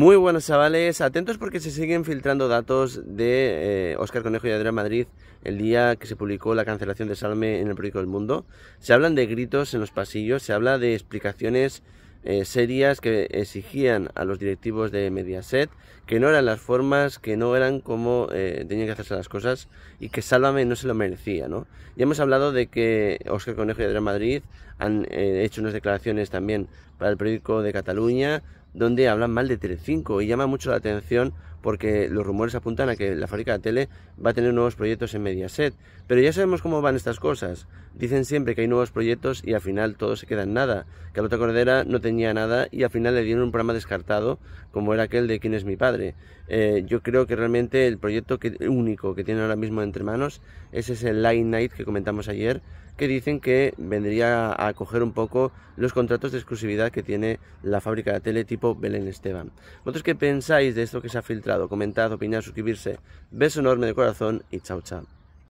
Muy buenos chavales, atentos porque se siguen filtrando datos de eh, Óscar Conejo y Adrián Madrid el día que se publicó la cancelación de Salme en el periódico El Mundo. Se hablan de gritos en los pasillos, se habla de explicaciones eh, serias que exigían a los directivos de Mediaset, que no eran las formas, que no eran como eh, tenían que hacerse las cosas y que Sálvame no se lo merecía. Ya hemos hablado de que Oscar Conejo y Adrián Madrid han hecho unas declaraciones también para el periódico de Cataluña donde hablan mal de Telecinco y llama mucho la atención porque los rumores apuntan a que la fábrica de tele va a tener nuevos proyectos en Mediaset. Pero ya sabemos cómo van estas cosas. Dicen siempre que hay nuevos proyectos y al final todo se queda en nada. Que la otra Cordera no tenía nada y al final le dieron un programa descartado como era aquel de ¿Quién es mi padre? Eh, yo creo que realmente el proyecto único que tiene ahora mismo entre manos es ese Light Night que comentamos ayer que dicen que vendría a coger un poco los contratos de exclusividad que tiene la fábrica de tele tipo Belén Esteban. ¿Vosotros qué pensáis de esto que se ha filtrado? Comentad, opinad, suscribirse. Beso enorme de corazón y chao chao.